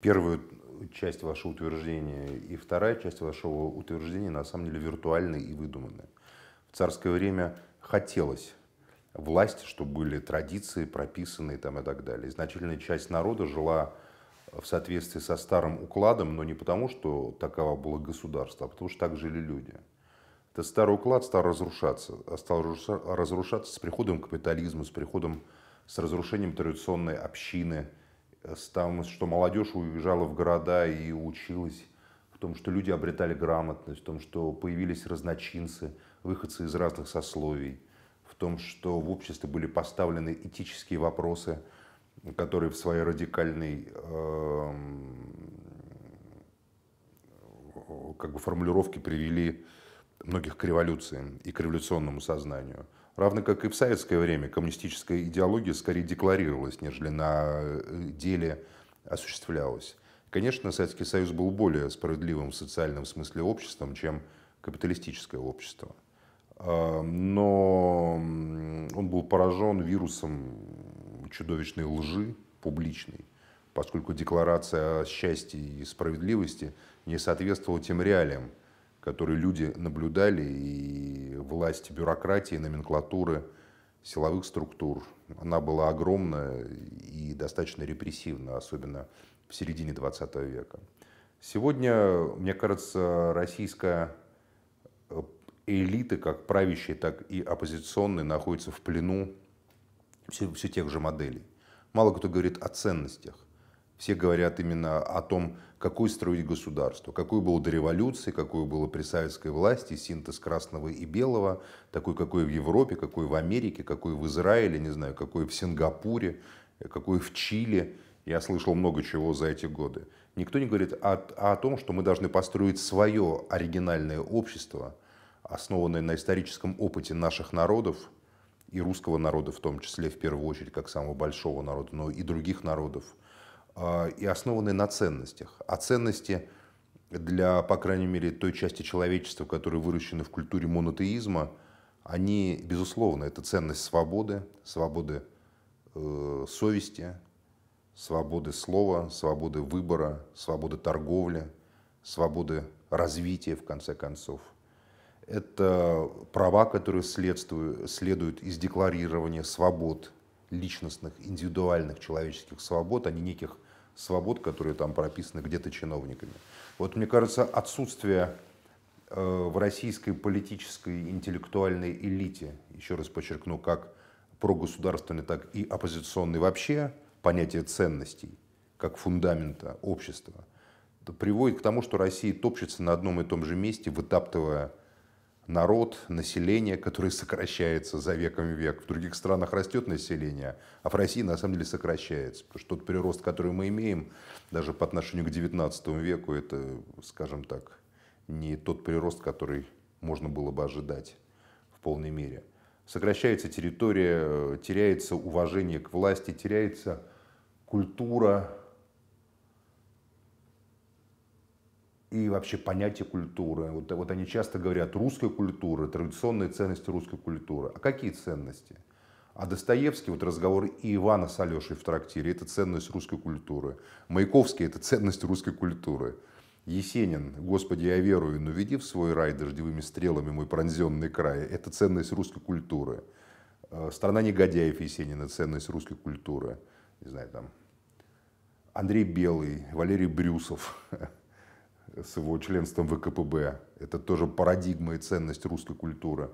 Первую часть вашего утверждения и вторая часть вашего утверждения на самом деле виртуальные и выдуманные. В царское время хотелось власти, чтобы были традиции прописанные там и так далее. И значительная часть народа жила в соответствии со старым укладом, но не потому, что такова было государство, а потому, что так жили люди. Это старый уклад стал разрушаться, а стал разрушаться с приходом капитализма, с приходом, с разрушением традиционной общины – там, что молодежь уезжала в города и училась, в том, что люди обретали грамотность, в том, что появились разночинцы, выходцы из разных сословий, в том, что в обществе были поставлены этические вопросы, которые в своей радикальной э, как бы формулировке привели многих к революциям и к революционному сознанию. Равно как и в советское время коммунистическая идеология скорее декларировалась, нежели на э, деле осуществлялась. Конечно, Советский Союз был более справедливым в социальном смысле обществом, чем капиталистическое общество. А, но он был поражен вирусом чудовищной лжи публичной, поскольку декларация о счастье и справедливости не соответствовала тем реалиям, которые люди наблюдали, и власть бюрократии, номенклатуры, силовых структур, она была огромна и достаточно репрессивна, особенно в середине 20 века. Сегодня, мне кажется, российская э, элита, как правящие, так и оппозиционные, находится в плену все, все тех же моделей. Мало кто говорит о ценностях. Все говорят именно о том, какое строить государство, какое было до революции, какое было при советской власти, синтез красного и белого, такой, какой в Европе, какой в Америке, какой в Израиле, не знаю, какой в Сингапуре, какой в Чили. Я слышал много чего за эти годы. Никто не говорит о, о том, что мы должны построить свое оригинальное общество, основанное на историческом опыте наших народов и русского народа в том числе, в первую очередь, как самого большого народа, но и других народов – а, и основанные на ценностях. А ценности для, по крайней мере, той части человечества, которые выращены в культуре монотеизма, они, безусловно, это ценность свободы, свободы э, совести, свободы слова, свободы выбора, свободы торговли, свободы развития, в конце концов. Это права, которые следствуют, следуют из декларирования свобод личностных, индивидуальных человеческих свобод, а не неких свобод, которые там прописаны где-то чиновниками. Вот мне кажется, отсутствие э, в российской политической интеллектуальной элите, еще раз подчеркну, как прогосударственной, так и оппозиционной вообще, понятие ценностей, как фундамента общества, приводит к тому, что Россия топчется на одном и том же месте, вытаптывая народ, население, которое сокращается за веком в век. В других странах растет население, а в России на самом деле сокращается. Потому что тот прирост, который мы имеем, даже по отношению к 19 веку, это, скажем так, не тот прирост, который можно было бы ожидать в полной мере. Сокращается территория, теряется уважение к власти, теряется культура, и вообще понятие культуры. Вот, вот они часто говорят русская культура, традиционные ценности русской культуры. А какие ценности? А Достоевский, вот разговор и Ивана с Алешей в трактире, это ценность русской культуры. Маяковский – это ценность русской культуры. Есенин, «Господи, я верую, но веди в свой рай дождевыми стрелами мой пронзенный край» – это ценность русской культуры. Э, «Страна негодяев» Есенина – ценность русской культуры. Не знаю, там Андрей Белый, Валерий Брюсов, с его членством в КПБ. Это тоже парадигма и ценность русской культуры.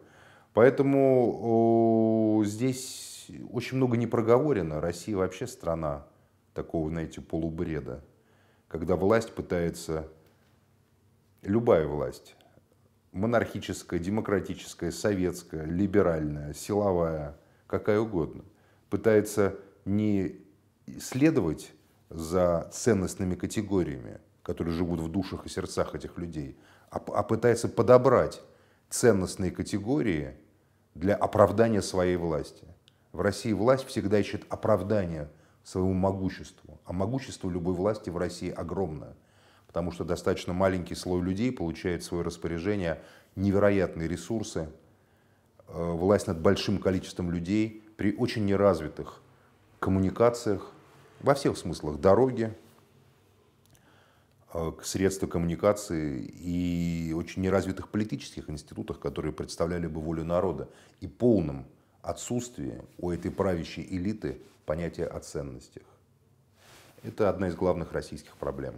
Поэтому о, здесь очень много не проговорено. Россия вообще страна такого, знаете, полубреда, когда власть пытается, любая власть, монархическая, демократическая, советская, либеральная, силовая, какая угодно, пытается не следовать за ценностными категориями, которые живут в душах и сердцах этих людей, а, а пытается подобрать ценностные категории для оправдания своей власти. В России власть всегда ищет оправдание своему могуществу, а могущество любой власти в России огромное, потому что достаточно маленький слой людей получает в свое распоряжение невероятные ресурсы, э, власть над большим количеством людей при очень неразвитых коммуникациях, во всех смыслах дороги, Э, средства коммуникации и очень неразвитых политических институтах, которые представляли бы волю народа, и полном отсутствии у этой правящей элиты понятия о ценностях. Это одна из главных российских проблем.